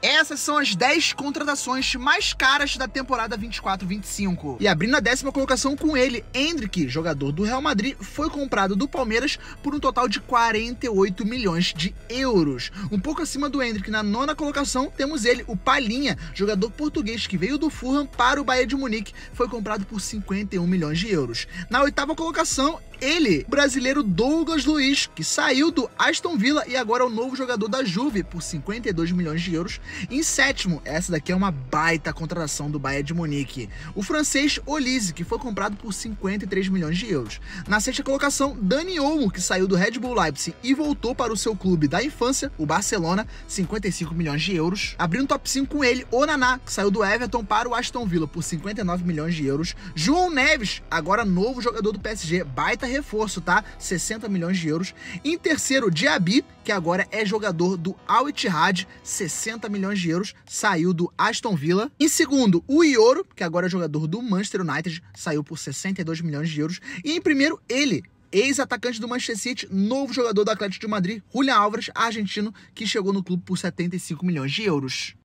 Essas são as 10 contratações mais caras da temporada 24-25. E abrindo a décima colocação com ele, Hendrick, jogador do Real Madrid, foi comprado do Palmeiras por um total de 48 milhões de euros. Um pouco acima do Hendrick, na nona colocação, temos ele, o Palinha, jogador português que veio do Fulham para o Bahia de Munique, foi comprado por 51 milhões de euros. Na oitava colocação, ele, o brasileiro Douglas Luiz, que saiu do Aston Villa e agora é o novo jogador da Juve por 52 milhões de euros. Em sétimo, essa daqui é uma baita contratação do Bayern de Munique. O francês Olise, que foi comprado por 53 milhões de euros. Na sexta colocação, Dani Olmo, que saiu do Red Bull Leipzig e voltou para o seu clube da infância, o Barcelona, 55 milhões de euros. Abrindo top 5 com ele, Onaná, que saiu do Everton para o Aston Villa por 59 milhões de euros. João Neves, agora novo jogador do PSG, baita reforço, tá? 60 milhões de euros. Em terceiro, Diaby, que agora é jogador do Al Ittihad, 60 milhões de euros, saiu do Aston Villa. Em segundo, o Ioro, que agora é jogador do Manchester United, saiu por 62 milhões de euros. E em primeiro, ele, ex-atacante do Manchester City, novo jogador do Atlético de Madrid, Julian Álvares, argentino, que chegou no clube por 75 milhões de euros.